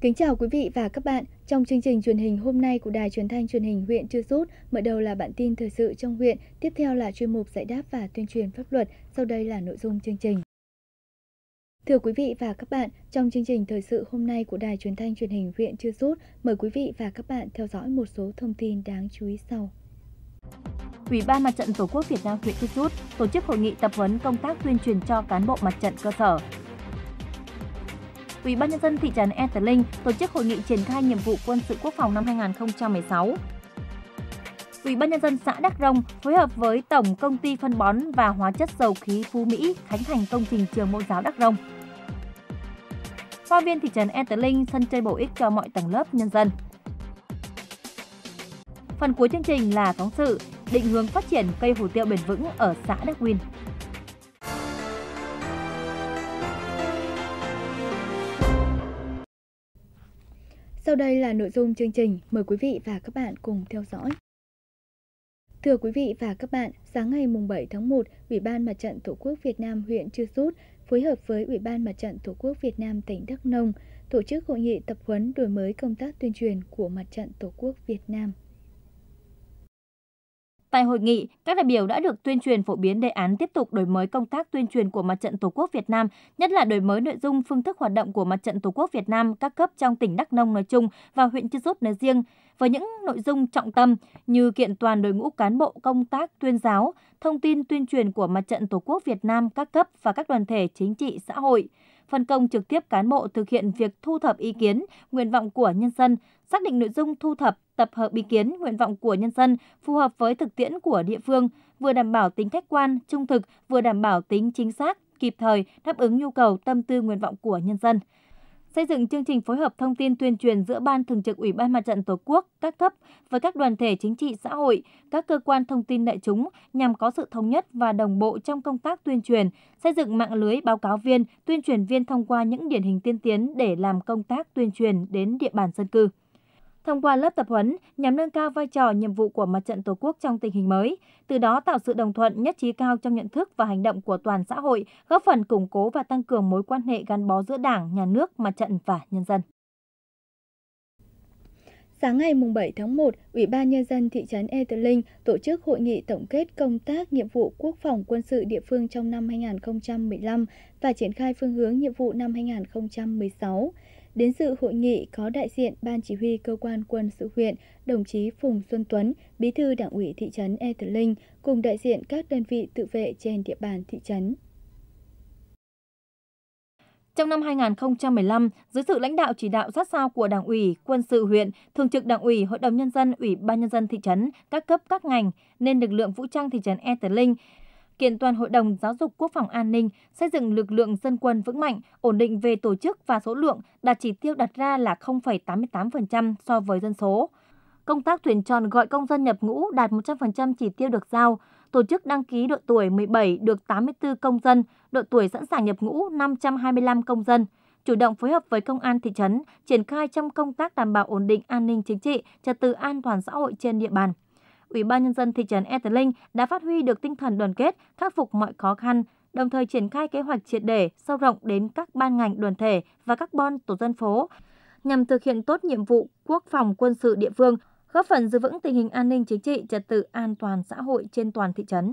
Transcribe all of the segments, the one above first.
Kính chào quý vị và các bạn. Trong chương trình truyền hình hôm nay của Đài Truyền thanh Truyền hình huyện Chư Sút, mở đầu là bản tin thời sự trong huyện, tiếp theo là chuyên mục giải đáp và tuyên truyền pháp luật, sau đây là nội dung chương trình. Thưa quý vị và các bạn, trong chương trình thời sự hôm nay của Đài Truyền thanh Truyền hình huyện Chư Sút, mời quý vị và các bạn theo dõi một số thông tin đáng chú ý sau. Ủy ban Mặt trận Tổ quốc Việt Nam huyện Cư Rút tổ chức hội nghị tập huấn công tác tuyên truyền cho cán bộ mặt trận cơ sở. Ủy ban nhân dân thị trấn Eterling tổ chức hội nghị triển khai nhiệm vụ quân sự quốc phòng năm 2016. Ủy ban nhân dân xã Đắc Rông phối hợp với Tổng công ty phân bón và hóa chất dầu khí Phú Mỹ khánh thành công trình trường mẫu giáo Đắc Rông. Hoa viên thị trấn Eterling sân chơi bổ ích cho mọi tầng lớp nhân dân. Phần cuối chương trình là phóng sự định hướng phát triển cây hồ tiêu bền vững ở xã Đắc Win. Sau đây là nội dung chương trình, mời quý vị và các bạn cùng theo dõi. Thưa quý vị và các bạn, sáng ngày 7 tháng 1, Ủy ban Mặt trận Tổ quốc Việt Nam huyện Chư Sút phối hợp với Ủy ban Mặt trận Tổ quốc Việt Nam tỉnh Đắk Nông tổ chức hội nghị tập huấn đổi mới công tác tuyên truyền của Mặt trận Tổ quốc Việt Nam. Tại hội nghị, các đại biểu đã được tuyên truyền phổ biến đề án tiếp tục đổi mới công tác tuyên truyền của Mặt trận Tổ quốc Việt Nam, nhất là đổi mới nội dung phương thức hoạt động của Mặt trận Tổ quốc Việt Nam các cấp trong tỉnh Đắk Nông nói chung và huyện Chư Sút nói riêng, với những nội dung trọng tâm như kiện toàn đội ngũ cán bộ công tác tuyên giáo, thông tin tuyên truyền của Mặt trận Tổ quốc Việt Nam các cấp và các đoàn thể chính trị xã hội – phân công trực tiếp cán bộ thực hiện việc thu thập ý kiến, nguyện vọng của nhân dân, xác định nội dung thu thập, tập hợp ý kiến, nguyện vọng của nhân dân phù hợp với thực tiễn của địa phương, vừa đảm bảo tính khách quan, trung thực, vừa đảm bảo tính chính xác, kịp thời, đáp ứng nhu cầu tâm tư nguyện vọng của nhân dân xây dựng chương trình phối hợp thông tin tuyên truyền giữa Ban Thường trực Ủy ban Mặt trận Tổ quốc các cấp với các đoàn thể chính trị xã hội, các cơ quan thông tin đại chúng nhằm có sự thống nhất và đồng bộ trong công tác tuyên truyền, xây dựng mạng lưới báo cáo viên, tuyên truyền viên thông qua những điển hình tiên tiến để làm công tác tuyên truyền đến địa bàn dân cư thông qua lớp tập huấn nhằm nâng cao vai trò nhiệm vụ của mặt trận Tổ quốc trong tình hình mới, từ đó tạo sự đồng thuận nhất trí cao trong nhận thức và hành động của toàn xã hội, góp phần củng cố và tăng cường mối quan hệ gắn bó giữa Đảng, nhà nước, mặt trận và nhân dân. Sáng ngày 7 tháng 1, Ủy ban Nhân dân thị trấn E tổ chức hội nghị tổng kết công tác nhiệm vụ quốc phòng quân sự địa phương trong năm 2015 và triển khai phương hướng nhiệm vụ năm 2016. Đến dự hội nghị có đại diện Ban Chỉ huy Cơ quan Quân sự huyện, đồng chí Phùng Xuân Tuấn, Bí thư Đảng ủy thị trấn E Tử Linh, cùng đại diện các đơn vị tự vệ trên địa bàn thị trấn. Trong năm 2015, dưới sự lãnh đạo chỉ đạo sát sao của Đảng ủy, quân sự huyện, Thường trực Đảng ủy, Hội đồng Nhân dân, Ủy ban Nhân dân thị trấn, các cấp các ngành, nên lực lượng vũ trang thị trấn E Tờ Linh kiện toàn Hội đồng Giáo dục Quốc phòng An ninh, xây dựng lực lượng dân quân vững mạnh, ổn định về tổ chức và số lượng, đạt chỉ tiêu đặt ra là 0,88% so với dân số. Công tác tuyển chọn gọi công dân nhập ngũ đạt 100% chỉ tiêu được giao, tổ chức đăng ký độ tuổi 17 được 84 công dân, độ tuổi sẵn sàng nhập ngũ 525 công dân chủ động phối hợp với công an thị trấn triển khai trong công tác đảm bảo ổn định an ninh chính trị, trật tự an toàn xã hội trên địa bàn. Ủy ban nhân dân thị trấn Eterling đã phát huy được tinh thần đoàn kết, khắc phục mọi khó khăn, đồng thời triển khai kế hoạch triệt để, sâu rộng đến các ban ngành đoàn thể và các bon tổ dân phố nhằm thực hiện tốt nhiệm vụ quốc phòng quân sự địa phương, góp phần giữ vững tình hình an ninh chính trị, trật tự an toàn xã hội trên toàn thị trấn.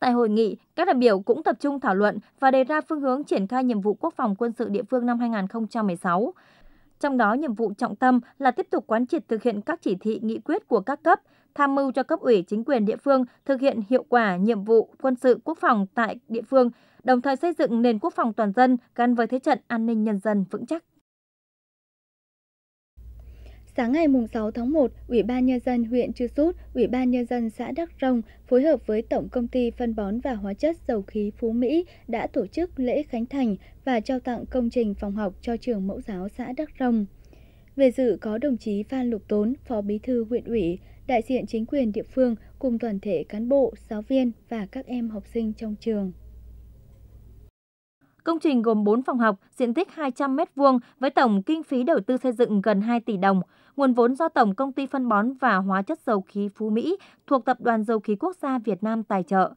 Tại hội nghị, các đại biểu cũng tập trung thảo luận và đề ra phương hướng triển khai nhiệm vụ quốc phòng quân sự địa phương năm 2016. Trong đó, nhiệm vụ trọng tâm là tiếp tục quán triệt thực hiện các chỉ thị nghị quyết của các cấp, tham mưu cho cấp ủy chính quyền địa phương thực hiện hiệu quả nhiệm vụ quân sự quốc phòng tại địa phương, đồng thời xây dựng nền quốc phòng toàn dân gắn với thế trận an ninh nhân dân vững chắc. Sáng ngày 6 tháng 1, Ủy ban Nhân dân huyện Chư Sút, Ủy ban Nhân dân xã Đắc Rồng phối hợp với Tổng Công ty Phân bón và Hóa chất Dầu khí Phú Mỹ đã tổ chức lễ khánh thành và trao tặng công trình phòng học cho trường mẫu giáo xã Đắc Rồng. Về dự có đồng chí Phan Lục Tốn, Phó Bí thư huyện ủy, đại diện chính quyền địa phương cùng toàn thể cán bộ, giáo viên và các em học sinh trong trường. Công trình gồm 4 phòng học, diện tích 200 m2 với tổng kinh phí đầu tư xây dựng gần 2 tỷ đồng. Nguồn vốn do Tổng công ty phân bón và hóa chất dầu khí Phú Mỹ thuộc Tập đoàn Dầu khí Quốc gia Việt Nam tài trợ.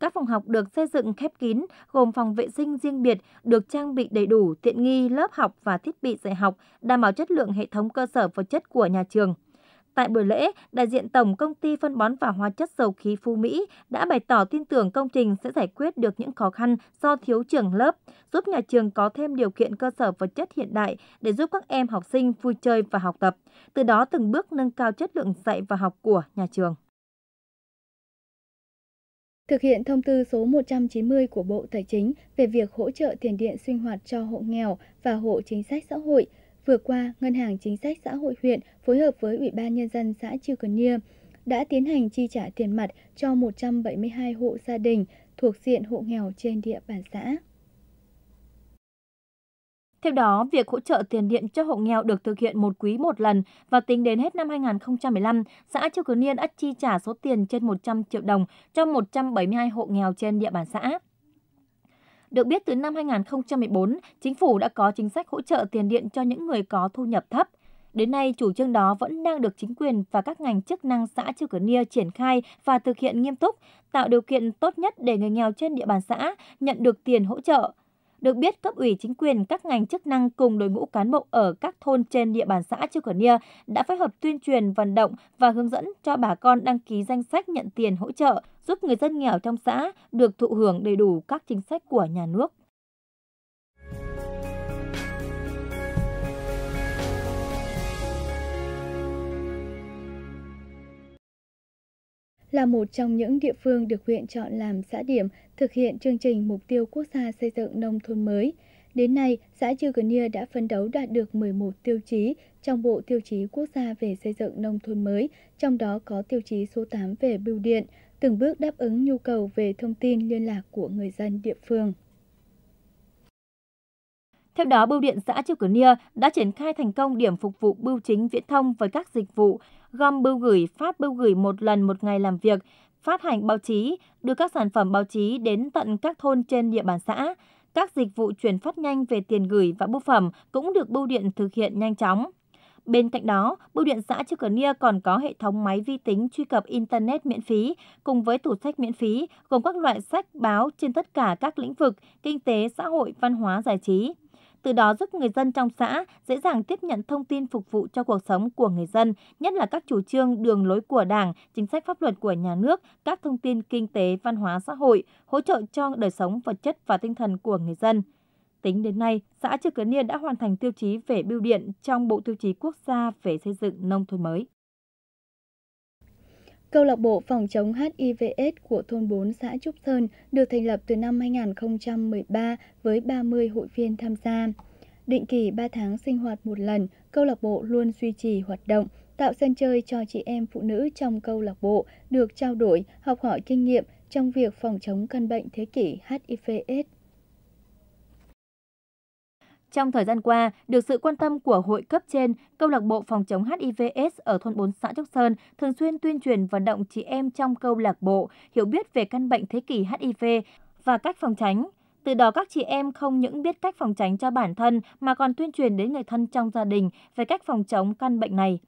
Các phòng học được xây dựng khép kín, gồm phòng vệ sinh riêng biệt, được trang bị đầy đủ, tiện nghi, lớp học và thiết bị dạy học, đảm bảo chất lượng hệ thống cơ sở vật chất của nhà trường. Tại buổi lễ, đại diện Tổng Công ty Phân bón và Hóa chất Dầu khí Phú Mỹ đã bày tỏ tin tưởng công trình sẽ giải quyết được những khó khăn do thiếu trường lớp, giúp nhà trường có thêm điều kiện cơ sở vật chất hiện đại để giúp các em học sinh vui chơi và học tập, từ đó từng bước nâng cao chất lượng dạy và học của nhà trường. Thực hiện thông tư số 190 của Bộ Tài chính về việc hỗ trợ tiền điện sinh hoạt cho hộ nghèo và hộ chính sách xã hội – Vừa qua, Ngân hàng Chính sách xã hội huyện phối hợp với Ủy ban Nhân dân xã Chư Cần Nia đã tiến hành chi trả tiền mặt cho 172 hộ gia đình thuộc diện hộ nghèo trên địa bàn xã. Theo đó, việc hỗ trợ tiền điện cho hộ nghèo được thực hiện một quý một lần và tính đến hết năm 2015, xã Châu Cứ Niên đã chi trả số tiền trên 100 triệu đồng cho 172 hộ nghèo trên địa bàn xã. Được biết từ năm 2014, chính phủ đã có chính sách hỗ trợ tiền điện cho những người có thu nhập thấp. Đến nay, chủ trương đó vẫn đang được chính quyền và các ngành chức năng xã Chư Cửa Nia triển khai và thực hiện nghiêm túc, tạo điều kiện tốt nhất để người nghèo trên địa bàn xã nhận được tiền hỗ trợ. Được biết, cấp ủy chính quyền, các ngành chức năng cùng đội ngũ cán bộ ở các thôn trên địa bàn xã Chư Cửa Nia đã phối hợp tuyên truyền, vận động và hướng dẫn cho bà con đăng ký danh sách nhận tiền hỗ trợ, giúp người dân nghèo trong xã được thụ hưởng đầy đủ các chính sách của nhà nước. là một trong những địa phương được huyện chọn làm xã điểm thực hiện chương trình mục tiêu quốc gia xây dựng nông thôn mới. Đến nay, xã Chư Cần Nia đã phấn đấu đạt được 11 tiêu chí trong bộ tiêu chí quốc gia về xây dựng nông thôn mới, trong đó có tiêu chí số 8 về bưu điện, từng bước đáp ứng nhu cầu về thông tin liên lạc của người dân địa phương. Theo đó, Bưu điện xã Chư Cửa Nia đã triển khai thành công điểm phục vụ bưu chính viễn thông với các dịch vụ gom bưu gửi, phát bưu gửi một lần một ngày làm việc, phát hành báo chí, đưa các sản phẩm báo chí đến tận các thôn trên địa bàn xã. Các dịch vụ chuyển phát nhanh về tiền gửi và bưu phẩm cũng được bưu điện thực hiện nhanh chóng. Bên cạnh đó, Bưu điện xã Chư Cờ Nia còn có hệ thống máy vi tính truy cập Internet miễn phí cùng với tủ sách miễn phí gồm các loại sách, báo trên tất cả các lĩnh vực kinh tế, xã hội, văn hóa, giải trí. Từ đó giúp người dân trong xã dễ dàng tiếp nhận thông tin phục vụ cho cuộc sống của người dân, nhất là các chủ trương đường lối của Đảng, chính sách pháp luật của nhà nước, các thông tin kinh tế, văn hóa xã hội, hỗ trợ cho đời sống vật chất và tinh thần của người dân. Tính đến nay, xã Trư Cấn Niên đã hoàn thành tiêu chí về bưu điện trong Bộ Tiêu chí Quốc gia về xây dựng nông thôn mới. Câu lạc bộ phòng chống HIVS của thôn 4 xã Trúc Sơn được thành lập từ năm 2013 với 30 hội viên tham gia. Định kỳ 3 tháng sinh hoạt một lần, câu lạc bộ luôn duy trì hoạt động, tạo sân chơi cho chị em phụ nữ trong câu lạc bộ được trao đổi, học hỏi kinh nghiệm trong việc phòng chống căn bệnh thế kỷ HIVS trong thời gian qua, được sự quan tâm của hội cấp trên, câu lạc bộ phòng chống HIVS ở thôn 4 xã Trúc Sơn thường xuyên tuyên truyền vận động chị em trong câu lạc bộ hiểu biết về căn bệnh thế kỷ HIV và cách phòng tránh. Từ đó các chị em không những biết cách phòng tránh cho bản thân mà còn tuyên truyền đến người thân trong gia đình về cách phòng chống căn bệnh này.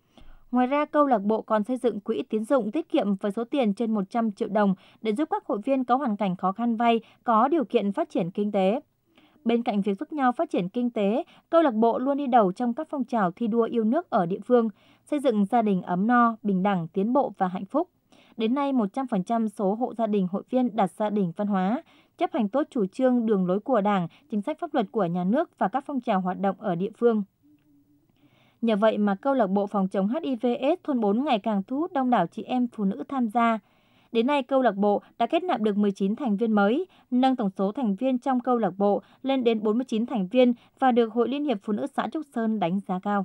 Ngoài ra, câu lạc bộ còn xây dựng quỹ tín dụng tiết kiệm với số tiền trên 100 triệu đồng để giúp các hội viên có hoàn cảnh khó khăn vay có điều kiện phát triển kinh tế. Bên cạnh việc giúp nhau phát triển kinh tế, câu lạc bộ luôn đi đầu trong các phong trào thi đua yêu nước ở địa phương, xây dựng gia đình ấm no, bình đẳng, tiến bộ và hạnh phúc. Đến nay, 100% số hộ gia đình hội viên đạt gia đình văn hóa, chấp hành tốt chủ trương đường lối của Đảng, chính sách pháp luật của nhà nước và các phong trào hoạt động ở địa phương. Nhờ vậy mà câu lạc bộ phòng chống HIV/AIDS thôn 4 ngày càng thu hút đông đảo chị em phụ nữ tham gia. Đến nay, câu lạc bộ đã kết nạp được 19 thành viên mới, nâng tổng số thành viên trong câu lạc bộ lên đến 49 thành viên và được Hội Liên hiệp Phụ nữ xã Trúc Sơn đánh giá cao.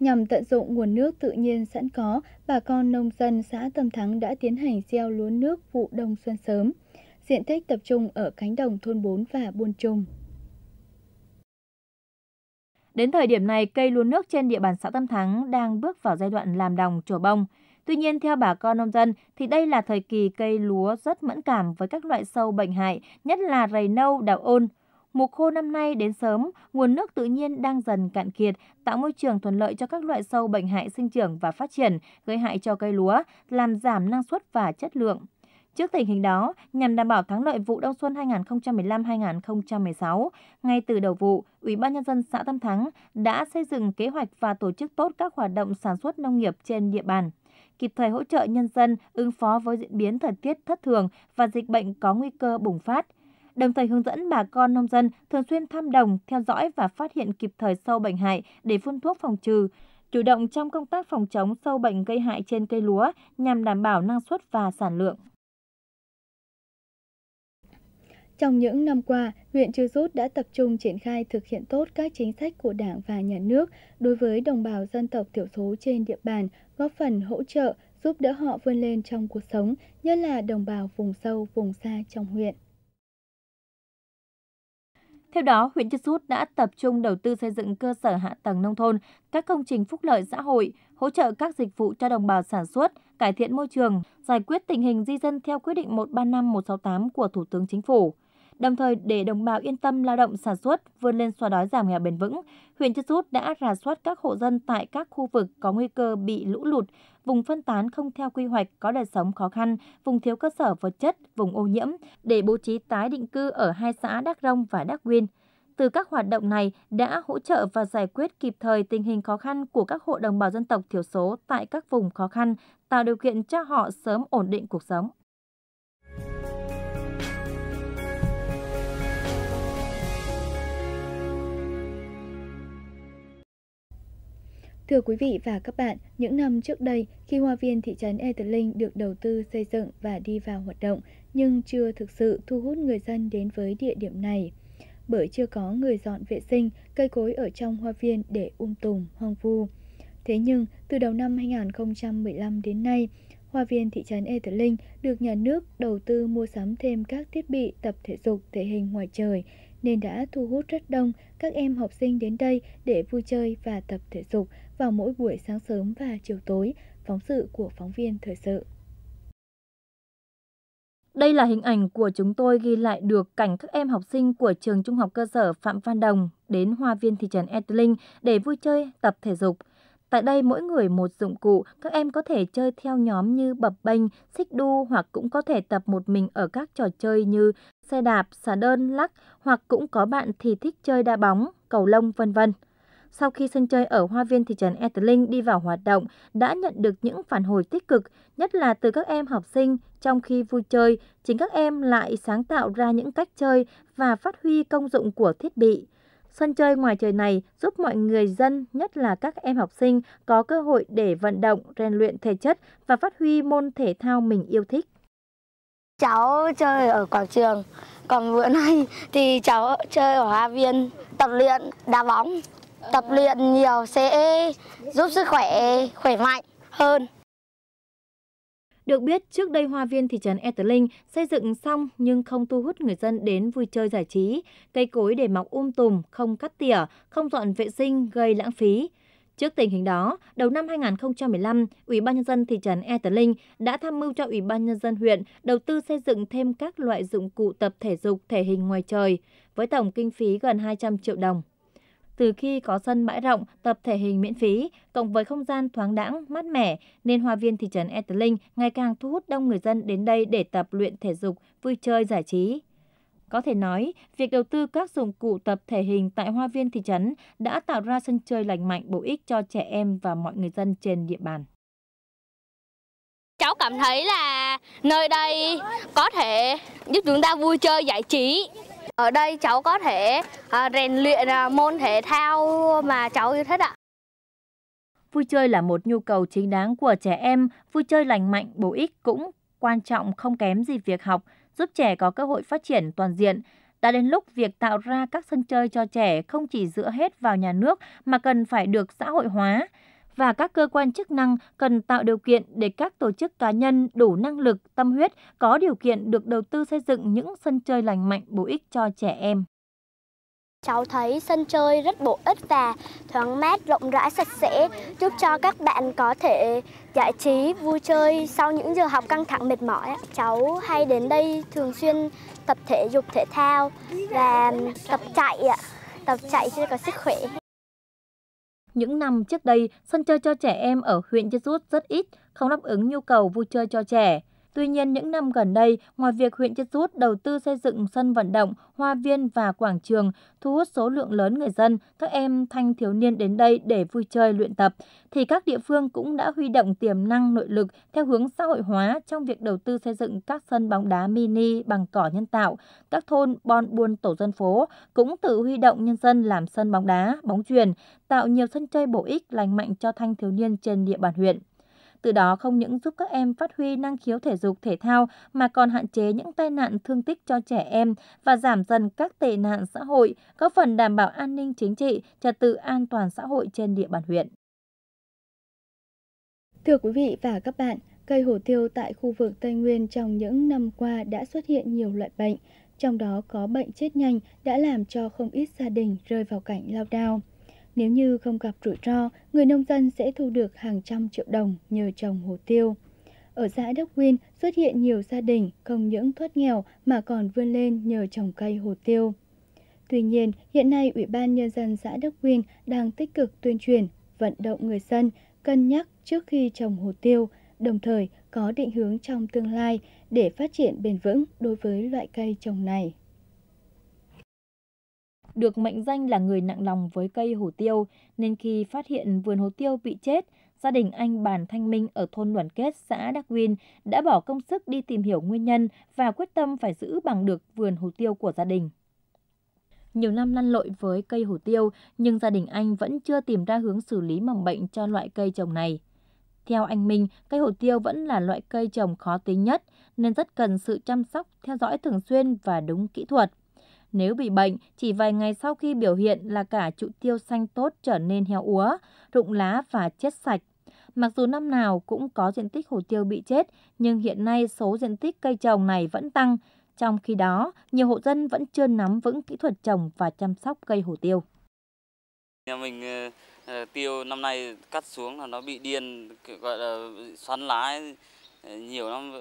Nhằm tận dụng nguồn nước tự nhiên sẵn có, bà con nông dân xã Tâm Thắng đã tiến hành gieo lúa nước vụ đông xuân sớm. Diện tích tập trung ở cánh đồng thôn 4 và buôn trùng. Đến thời điểm này, cây lúa nước trên địa bàn xã Tâm Thắng đang bước vào giai đoạn làm đồng trổ bông. Tuy nhiên, theo bà con nông dân, thì đây là thời kỳ cây lúa rất mẫn cảm với các loại sâu bệnh hại, nhất là rầy nâu, đào ôn. Mùa khô năm nay đến sớm, nguồn nước tự nhiên đang dần cạn kiệt, tạo môi trường thuận lợi cho các loại sâu bệnh hại sinh trưởng và phát triển, gây hại cho cây lúa, làm giảm năng suất và chất lượng. Trước tình hình đó, nhằm đảm bảo thắng lợi vụ đông xuân 2015-2016, ngay từ đầu vụ, Ủy ban nhân dân xã Tam Thắng đã xây dựng kế hoạch và tổ chức tốt các hoạt động sản xuất nông nghiệp trên địa bàn kịp thời hỗ trợ nhân dân ứng phó với diễn biến thời tiết thất thường và dịch bệnh có nguy cơ bùng phát đồng thời hướng dẫn bà con nông dân thường xuyên thăm đồng, theo dõi và phát hiện kịp thời sâu bệnh hại để phun thuốc phòng trừ, chủ động trong công tác phòng chống sâu bệnh gây hại trên cây lúa nhằm đảm bảo năng suất và sản lượng. Trong những năm qua, huyện Chư Rút đã tập trung triển khai thực hiện tốt các chính sách của Đảng và Nhà nước đối với đồng bào dân tộc thiểu số trên địa bàn, góp phần hỗ trợ, giúp đỡ họ vươn lên trong cuộc sống, nhất là đồng bào vùng sâu, vùng xa trong huyện. Theo đó, huyện Chư Sút đã tập trung đầu tư xây dựng cơ sở hạ tầng nông thôn, các công trình phúc lợi xã hội, hỗ trợ các dịch vụ cho đồng bào sản xuất, cải thiện môi trường, giải quyết tình hình di dân theo quyết định 135-168 của Thủ tướng Chính phủ. Đồng thời để đồng bào yên tâm lao động sản xuất, vươn lên xóa đói giảm nghèo bền vững, huyện Chư Sút đã rà soát các hộ dân tại các khu vực có nguy cơ bị lũ lụt, vùng phân tán không theo quy hoạch có đời sống khó khăn, vùng thiếu cơ sở vật chất, vùng ô nhiễm để bố trí tái định cư ở hai xã Đắc Rông và Đắc Nguyên từ các hoạt động này đã hỗ trợ và giải quyết kịp thời tình hình khó khăn của các hộ đồng bào dân tộc thiểu số tại các vùng khó khăn, tạo điều kiện cho họ sớm ổn định cuộc sống. Thưa quý vị và các bạn, những năm trước đây, khi hoa viên thị trấn Eterling được đầu tư xây dựng và đi vào hoạt động, nhưng chưa thực sự thu hút người dân đến với địa điểm này. Bởi chưa có người dọn vệ sinh, cây cối ở trong hoa viên để um tùm, hoang vu. Thế nhưng, từ đầu năm 2015 đến nay, Hoa viên thị trấn Eterling được nhà nước đầu tư mua sắm thêm các thiết bị tập thể dục thể hình ngoài trời nên đã thu hút rất đông các em học sinh đến đây để vui chơi và tập thể dục vào mỗi buổi sáng sớm và chiều tối, phóng sự của phóng viên thời sự. Đây là hình ảnh của chúng tôi ghi lại được cảnh các em học sinh của trường trung học cơ sở Phạm Văn Đồng đến hoa viên thị trấn Etling để vui chơi, tập thể dục – Tại đây mỗi người một dụng cụ, các em có thể chơi theo nhóm như bập bênh, xích đu hoặc cũng có thể tập một mình ở các trò chơi như xe đạp, xà đơn, lắc hoặc cũng có bạn thì thích chơi đa bóng, cầu lông vân vân. Sau khi sân chơi ở Hoa viên thị trấn Etling đi vào hoạt động, đã nhận được những phản hồi tích cực, nhất là từ các em học sinh. Trong khi vui chơi, chính các em lại sáng tạo ra những cách chơi và phát huy công dụng của thiết bị. Sân chơi ngoài trời này giúp mọi người dân, nhất là các em học sinh, có cơ hội để vận động, rèn luyện thể chất và phát huy môn thể thao mình yêu thích. Cháu chơi ở quảng trường, còn bữa nay thì cháu chơi ở hoa viên, tập luyện đá bóng. Tập luyện nhiều sẽ giúp sức khỏe khỏe mạnh hơn. Được biết, trước đây hoa viên thị trấn Eterling xây dựng xong nhưng không thu hút người dân đến vui chơi giải trí. Cây cối để mọc um tùm, không cắt tỉa, không dọn vệ sinh gây lãng phí. Trước tình hình đó, đầu năm 2015, Ủy ban nhân dân thị trấn E Tờ Linh đã tham mưu cho Ủy ban nhân dân huyện đầu tư xây dựng thêm các loại dụng cụ tập thể dục thể hình ngoài trời với tổng kinh phí gần 200 triệu đồng từ khi có sân bãi rộng, tập thể hình miễn phí, cộng với không gian thoáng đãng, mát mẻ, nên Hoa viên thị trấn Etling ngày càng thu hút đông người dân đến đây để tập luyện thể dục, vui chơi giải trí. Có thể nói, việc đầu tư các dụng cụ tập thể hình tại Hoa viên thị trấn đã tạo ra sân chơi lành mạnh bổ ích cho trẻ em và mọi người dân trên địa bàn cháu cảm thấy là nơi đây có thể giúp chúng ta vui chơi giải trí ở đây cháu có thể à, rèn luyện à, môn thể thao mà cháu yêu thích ạ. Vui chơi là một nhu cầu chính đáng của trẻ em, vui chơi lành mạnh, bổ ích cũng quan trọng không kém gì việc học, giúp trẻ có cơ hội phát triển toàn diện. Đã đến lúc việc tạo ra các sân chơi cho trẻ không chỉ dựa hết vào nhà nước mà cần phải được xã hội hóa và các cơ quan chức năng cần tạo điều kiện để các tổ chức cá nhân đủ năng lực, tâm huyết có điều kiện được đầu tư xây dựng những sân chơi lành mạnh bổ ích cho trẻ em. Cháu thấy sân chơi rất bổ ích và thoáng mát, rộng rãi, sạch sẽ, giúp cho các bạn có thể giải trí, vui chơi sau những giờ học căng thẳng mệt mỏi. Cháu hay đến đây thường xuyên tập thể dục thể thao và tập chạy, tập chạy cho có sức khỏe. Những năm trước đây, sân chơi cho trẻ em ở huyện Chư Rút rất ít, không đáp ứng nhu cầu vui chơi cho trẻ. Tuy nhiên, những năm gần đây, ngoài việc huyện Chiết Rút đầu tư xây dựng sân vận động, hoa viên và quảng trường, thu hút số lượng lớn người dân, các em thanh thiếu niên đến đây để vui chơi luyện tập, thì các địa phương cũng đã huy động tiềm năng nội lực theo hướng xã hội hóa trong việc đầu tư xây dựng các sân bóng đá mini bằng cỏ nhân tạo. Các thôn bon buôn tổ dân phố cũng tự huy động nhân dân làm sân bóng đá, bóng truyền, tạo nhiều sân chơi bổ ích lành mạnh cho thanh thiếu niên trên địa bàn huyện. Từ đó không những giúp các em phát huy năng khiếu thể dục thể thao mà còn hạn chế những tai nạn thương tích cho trẻ em và giảm dần các tệ nạn xã hội, góp phần đảm bảo an ninh chính trị, trật tự an toàn xã hội trên địa bàn huyện. Thưa quý vị và các bạn, cây hổ tiêu tại khu vực Tây Nguyên trong những năm qua đã xuất hiện nhiều loại bệnh, trong đó có bệnh chết nhanh đã làm cho không ít gia đình rơi vào cảnh lao đao. Nếu như không gặp rủi ro, người nông dân sẽ thu được hàng trăm triệu đồng nhờ trồng hồ tiêu. Ở xã Đốc Win xuất hiện nhiều gia đình không những thoát nghèo mà còn vươn lên nhờ trồng cây hồ tiêu. Tuy nhiên, hiện nay Ủy ban Nhân dân xã Đốc Win đang tích cực tuyên truyền, vận động người dân cân nhắc trước khi trồng hồ tiêu, đồng thời có định hướng trong tương lai để phát triển bền vững đối với loại cây trồng này được mệnh danh là người nặng lòng với cây hổ tiêu, nên khi phát hiện vườn hổ tiêu bị chết, gia đình anh Bàn Thanh Minh ở thôn Đoàn Kết, xã Đắc Uyên đã bỏ công sức đi tìm hiểu nguyên nhân và quyết tâm phải giữ bằng được vườn hồ tiêu của gia đình. Nhiều năm lăn lội với cây hồ tiêu, nhưng gia đình anh vẫn chưa tìm ra hướng xử lý mầm bệnh cho loại cây trồng này. Theo anh Minh, cây hồ tiêu vẫn là loại cây trồng khó tính nhất, nên rất cần sự chăm sóc, theo dõi thường xuyên và đúng kỹ thuật. Nếu bị bệnh, chỉ vài ngày sau khi biểu hiện là cả trụ tiêu xanh tốt trở nên heo úa, rụng lá và chết sạch. Mặc dù năm nào cũng có diện tích hồ tiêu bị chết, nhưng hiện nay số diện tích cây trồng này vẫn tăng. Trong khi đó, nhiều hộ dân vẫn chưa nắm vững kỹ thuật trồng và chăm sóc cây hồ tiêu. Nhà mình ờ, ờ, tiêu năm nay cắt xuống là nó bị điên, gọi là xoắn lá ờ, nhiều lắm,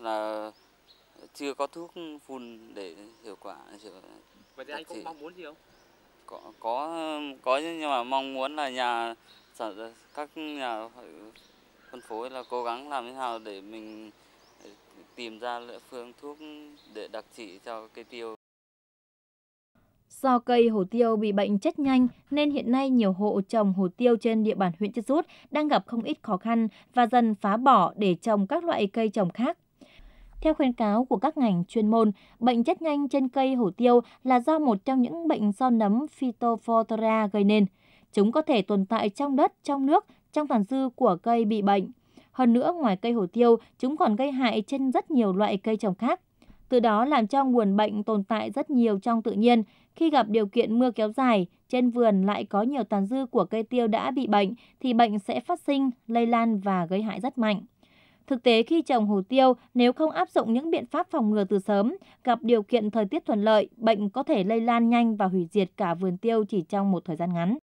là chưa có thuốc phun để hiệu quả hiệu vậy thì anh có mong muốn gì không có có có nhưng mà mong muốn là nhà các nhà phân phối là cố gắng làm thế nào để mình ờ, tìm ra lựa phương thuốc để đặc trị cho cây tiêu Do cây hồ tiêu bị bệnh chết nhanh nên hiện nay nhiều hộ trồng hồ tiêu trên địa bàn huyện Chư Rút đang gặp không ít khó khăn và dần phá bỏ để trồng các loại cây trồng khác theo khuyến cáo của các ngành chuyên môn, bệnh chết nhanh trên cây hổ tiêu là do một trong những bệnh do nấm Phytophthora gây nên. Chúng có thể tồn tại trong đất, trong nước, trong tàn dư của cây bị bệnh. Hơn nữa, ngoài cây hổ tiêu, chúng còn gây hại trên rất nhiều loại cây trồng khác. Từ đó làm cho nguồn bệnh tồn tại rất nhiều trong tự nhiên. Khi gặp điều kiện mưa kéo dài, trên vườn lại có nhiều tàn dư của cây tiêu đã bị bệnh, thì bệnh sẽ phát sinh, lây lan và gây hại rất mạnh. Thực tế khi trồng hồ tiêu, nếu không áp dụng những biện pháp phòng ngừa từ sớm, gặp điều kiện thời tiết thuận lợi, bệnh có thể lây lan nhanh và hủy diệt cả vườn tiêu chỉ trong một thời gian ngắn.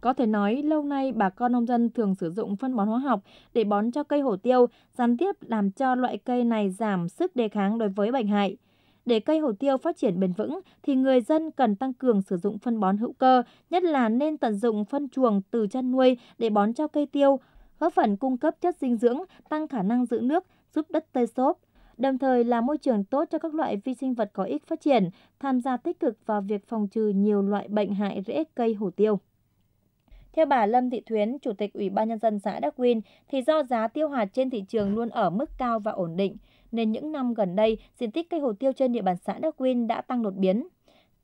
Có thể nói, lâu nay bà con nông dân thường sử dụng phân bón hóa học để bón cho cây hổ tiêu, gián tiếp làm cho loại cây này giảm sức đề kháng đối với bệnh hại. Để cây hổ tiêu phát triển bền vững thì người dân cần tăng cường sử dụng phân bón hữu cơ, nhất là nên tận dụng phân chuồng từ chăn nuôi để bón cho cây tiêu góp phần cung cấp chất dinh dưỡng, tăng khả năng giữ nước, giúp đất tơi xốp, đồng thời là môi trường tốt cho các loại vi sinh vật có ích phát triển, tham gia tích cực vào việc phòng trừ nhiều loại bệnh hại rễ cây hồ tiêu. Theo bà Lâm Thị Thuyến, Chủ tịch Ủy ban Nhân dân xã Đắc Quyên, thì do giá tiêu hạt trên thị trường luôn ở mức cao và ổn định, nên những năm gần đây, diện tích cây hồ tiêu trên địa bàn xã Đắc Quyên đã tăng đột biến.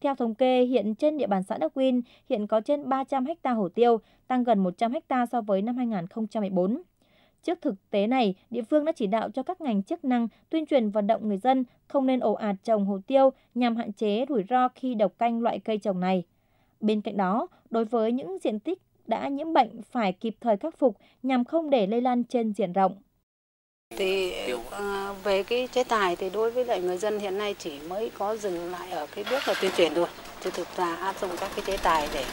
Theo thống kê, hiện trên địa bàn xã Đắc Quyên hiện có trên 300 ha hồ tiêu, tăng gần 100 ha so với năm 2014. Trước thực tế này, địa phương đã chỉ đạo cho các ngành chức năng tuyên truyền vận động người dân không nên ồ ạt trồng hồ tiêu nhằm hạn chế rủi ro khi độc canh loại cây trồng này. Bên cạnh đó, đối với những diện tích đã nhiễm bệnh phải kịp thời khắc phục nhằm không để lây lan trên diện rộng thì ờ, về cái chế tài thì đối với lại người dân hiện nay chỉ mới có dừng lại ở cái bước là tuyên truyền thôi chứ thực ra áp dụng các cái chế tài để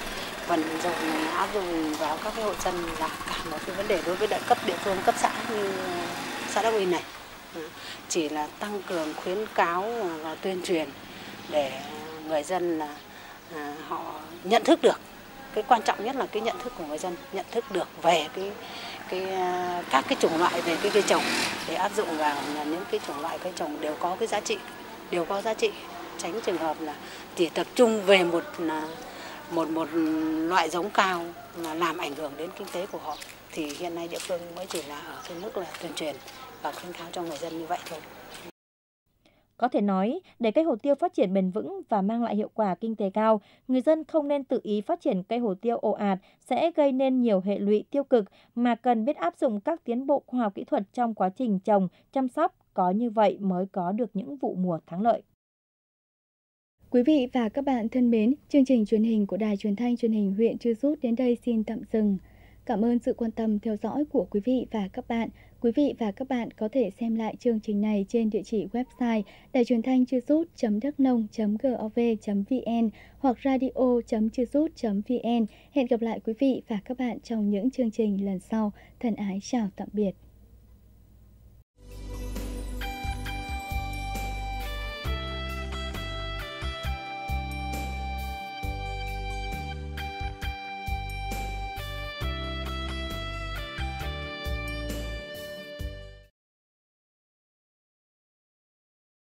còn rồi áp dụng vào các cái hộ dân là cả một cái vấn đề đối với đại cấp địa phương cấp xã như ờ, xã đắc Uy này ừ. chỉ là tăng cường khuyến cáo và tuyên truyền để người dân là ờ, họ nhận thức được cái quan trọng nhất là cái nhận thức của người dân nhận thức được về cái cái à, các cái chủng loại về cái cây trồng để áp dụng vào là những cái chủng loại cây trồng đều có cái giá trị đều có giá trị tránh trường hợp là chỉ tập trung về một à, một một loại giống cao là làm ảnh hưởng đến kinh tế của họ thì hiện nay địa phương mới chỉ là ở cái mức là tuyên truyền và khuyến cáo cho người dân như vậy thôi. Có thể nói, để cây hồ tiêu phát triển bền vững và mang lại hiệu quả kinh tế cao, người dân không nên tự ý phát triển cây hồ tiêu ồ ạt sẽ gây nên nhiều hệ lụy tiêu cực mà cần biết áp dụng các tiến bộ khoa học kỹ thuật trong quá trình trồng, chăm sóc, có như vậy mới có được những vụ mùa thắng lợi. Quý vị và các bạn thân mến, chương trình truyền hình của Đài Truyền thanh Truyền hình huyện Chư rút đến đây xin tạm dừng. Cảm ơn sự quan tâm theo dõi của quý vị và các bạn. Quý vị và các bạn có thể xem lại chương trình này trên địa chỉ website đài truyền thanh chư rút đắk nông gov vn hoặc radio chư rút vn. Hẹn gặp lại quý vị và các bạn trong những chương trình lần sau. Thân ái chào tạm biệt.